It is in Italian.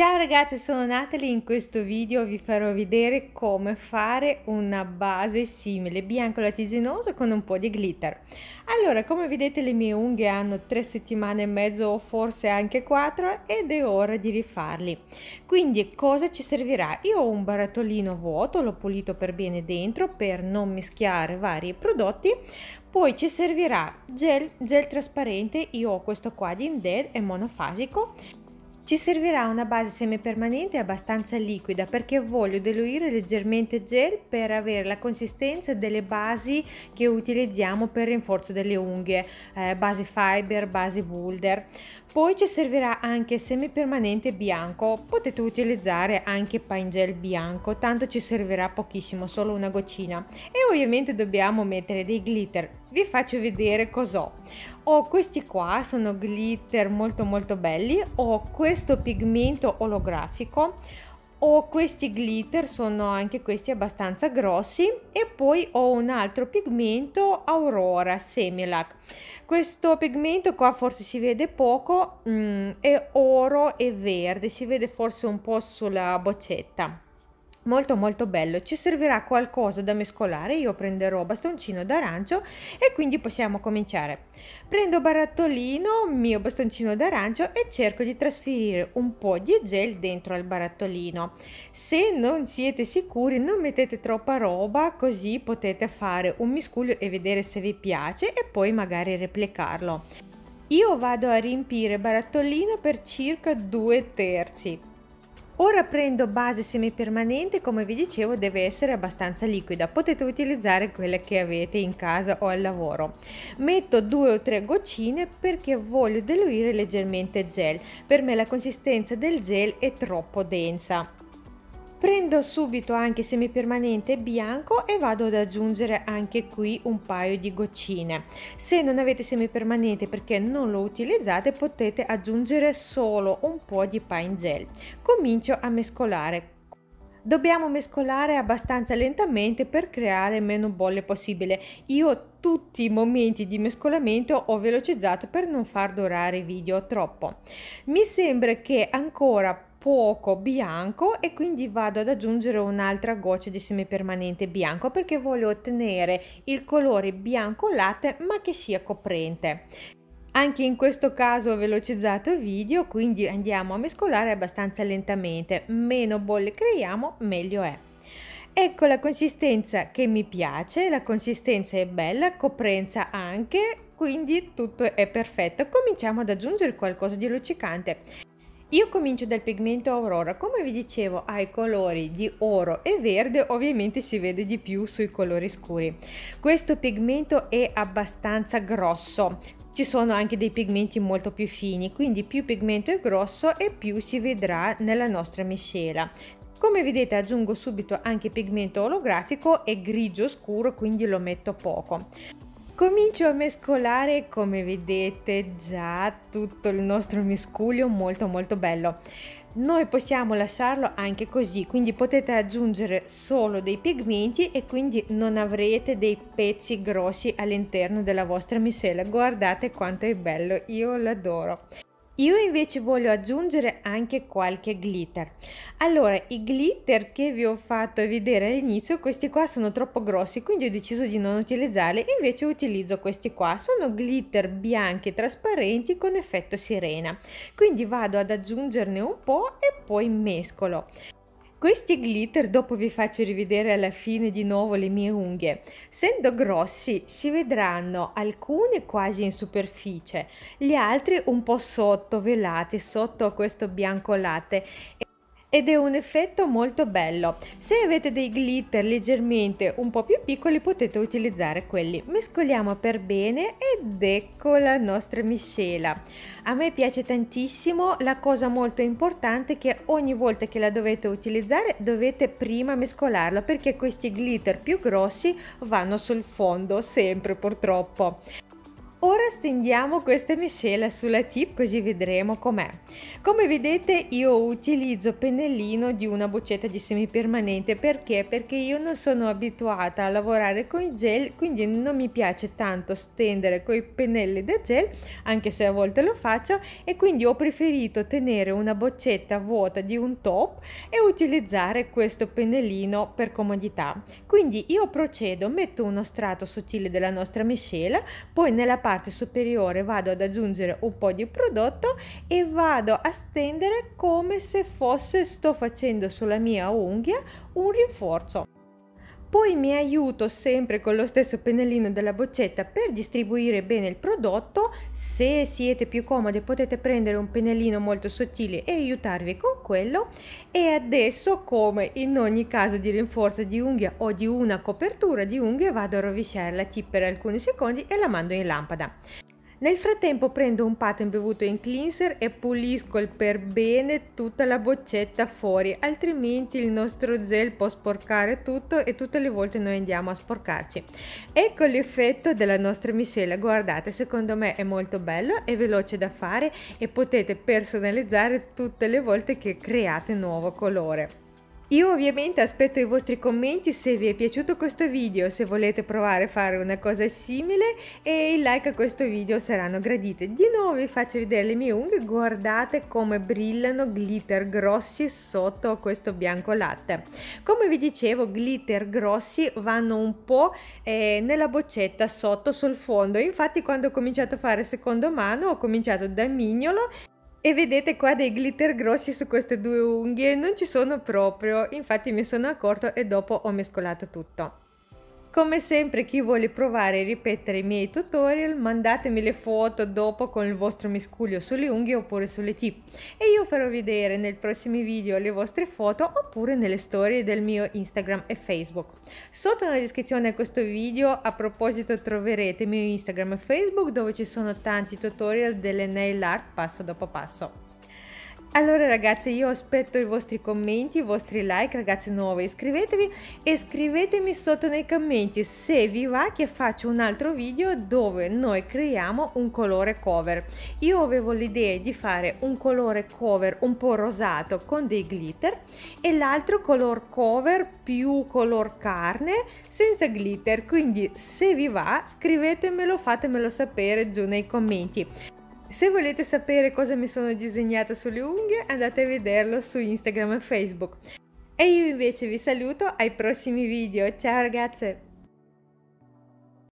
Ciao ragazzi, sono Natalie, in questo video vi farò vedere come fare una base simile bianco latiginoso con un po' di glitter. Allora, come vedete le mie unghie hanno 3 settimane e mezzo o forse anche 4 ed è ora di rifarli. Quindi cosa ci servirà? Io ho un barattolino vuoto, l'ho pulito per bene dentro per non mischiare vari prodotti, poi ci servirà gel, gel trasparente, io ho questo qua di Indead, è monofasico, ci servirà una base semipermanente abbastanza liquida perché voglio diluire leggermente gel per avere la consistenza delle basi che utilizziamo per il rinforzo delle unghie, eh, base fiber, base boulder. Poi ci servirà anche semipermanente bianco, potete utilizzare anche pain gel bianco, tanto ci servirà pochissimo, solo una goccina. E ovviamente dobbiamo mettere dei glitter, vi faccio vedere cos'ho. Ho questi qua, sono glitter molto molto belli, ho questo pigmento olografico, ho questi glitter, sono anche questi abbastanza grossi e poi ho un altro pigmento Aurora Semilac. Questo pigmento qua forse si vede poco, mm, è oro e verde, si vede forse un po' sulla boccetta molto molto bello ci servirà qualcosa da mescolare io prenderò bastoncino d'arancio e quindi possiamo cominciare prendo barattolino mio bastoncino d'arancio e cerco di trasferire un po di gel dentro al barattolino se non siete sicuri non mettete troppa roba così potete fare un miscuglio e vedere se vi piace e poi magari replicarlo io vado a riempire barattolino per circa due terzi Ora prendo base semipermanente, come vi dicevo deve essere abbastanza liquida, potete utilizzare quella che avete in casa o al lavoro. Metto due o tre goccine perché voglio diluire leggermente il gel, per me la consistenza del gel è troppo densa. Prendo subito anche semipermanente bianco e vado ad aggiungere anche qui un paio di goccine. Se non avete semipermanente perché non lo utilizzate potete aggiungere solo un po' di pine gel. Comincio a mescolare dobbiamo mescolare abbastanza lentamente per creare meno bolle possibile. Io tutti i momenti di mescolamento ho velocizzato per non far durare i video troppo. Mi sembra che ancora poco bianco e quindi vado ad aggiungere un'altra goccia di semipermanente bianco perché voglio ottenere il colore bianco latte ma che sia coprente. Anche in questo caso ho velocizzato il video, quindi andiamo a mescolare abbastanza lentamente. Meno bolle creiamo, meglio è. Ecco la consistenza che mi piace, la consistenza è bella, coprenza anche, quindi tutto è perfetto. Cominciamo ad aggiungere qualcosa di luccicante. Io comincio dal pigmento Aurora, come vi dicevo ha i colori di oro e verde, ovviamente si vede di più sui colori scuri. Questo pigmento è abbastanza grosso, ci sono anche dei pigmenti molto più fini, quindi più pigmento è grosso e più si vedrà nella nostra miscela. Come vedete aggiungo subito anche pigmento olografico e grigio scuro, quindi lo metto poco. Comincio a mescolare, come vedete, già tutto il nostro miscuglio molto molto bello. Noi possiamo lasciarlo anche così, quindi potete aggiungere solo dei pigmenti e quindi non avrete dei pezzi grossi all'interno della vostra miscela. Guardate quanto è bello, io l'adoro. Io invece voglio aggiungere anche qualche glitter. Allora, i glitter che vi ho fatto vedere all'inizio, questi qua sono troppo grossi, quindi ho deciso di non utilizzarli, invece utilizzo questi qua. Sono glitter bianchi trasparenti con effetto sirena. Quindi vado ad aggiungerne un po' e poi mescolo. Questi glitter dopo vi faccio rivedere alla fine di nuovo le mie unghie. Essendo grossi si vedranno alcune quasi in superficie, gli altri un po' sotto velate, sotto questo bianco latte ed è un effetto molto bello. Se avete dei glitter leggermente un po' più piccoli potete utilizzare quelli. Mescoliamo per bene ed ecco la nostra miscela. A me piace tantissimo, la cosa molto importante è che ogni volta che la dovete utilizzare dovete prima mescolarla perché questi glitter più grossi vanno sul fondo sempre purtroppo. Ora stendiamo questa miscela sulla tip così vedremo com'è. Come vedete io utilizzo pennellino di una boccetta di semipermanente perché? Perché io non sono abituata a lavorare con i gel quindi non mi piace tanto stendere con i pennelli da gel anche se a volte lo faccio e quindi ho preferito tenere una boccetta vuota di un top e utilizzare questo pennellino per comodità. Quindi io procedo, metto uno strato sottile della nostra miscela, poi nella parte parte superiore vado ad aggiungere un po' di prodotto e vado a stendere come se fosse sto facendo sulla mia unghia un rinforzo poi mi aiuto sempre con lo stesso pennellino della boccetta per distribuire bene il prodotto. Se siete più comode potete prendere un pennellino molto sottile e aiutarvi con quello. E adesso, come in ogni caso di rinforzo di unghia o di una copertura di unghie vado a rovesciare la tip per alcuni secondi e la mando in lampada. Nel frattempo prendo un patto bevuto in cleanser e pulisco per bene tutta la boccetta fuori, altrimenti il nostro gel può sporcare tutto e tutte le volte noi andiamo a sporcarci. Ecco l'effetto della nostra miscela, guardate, secondo me è molto bello, è veloce da fare e potete personalizzare tutte le volte che create nuovo colore. Io ovviamente aspetto i vostri commenti se vi è piaciuto questo video, se volete provare a fare una cosa simile e i like a questo video saranno graditi. Di nuovo vi faccio vedere le mie unghie, guardate come brillano glitter grossi sotto questo bianco latte. Come vi dicevo glitter grossi vanno un po' eh, nella boccetta sotto sul fondo, infatti quando ho cominciato a fare secondo mano ho cominciato da mignolo e vedete qua dei glitter grossi su queste due unghie, non ci sono proprio, infatti mi sono accorto e dopo ho mescolato tutto. Come sempre chi vuole provare e ripetere i miei tutorial mandatemi le foto dopo con il vostro miscuglio sulle unghie oppure sulle tip e io farò vedere nei prossimi video le vostre foto oppure nelle storie del mio Instagram e Facebook. Sotto nella descrizione a questo video a proposito troverete il mio Instagram e Facebook dove ci sono tanti tutorial delle nail art passo dopo passo. Allora ragazzi io aspetto i vostri commenti, i vostri like, ragazzi nuovi iscrivetevi e scrivetemi sotto nei commenti se vi va che faccio un altro video dove noi creiamo un colore cover. Io avevo l'idea di fare un colore cover un po' rosato con dei glitter e l'altro color cover più color carne senza glitter, quindi se vi va scrivetemelo, fatemelo sapere giù nei commenti. Se volete sapere cosa mi sono disegnata sulle unghie andate a vederlo su Instagram e Facebook. E io invece vi saluto ai prossimi video, ciao ragazze!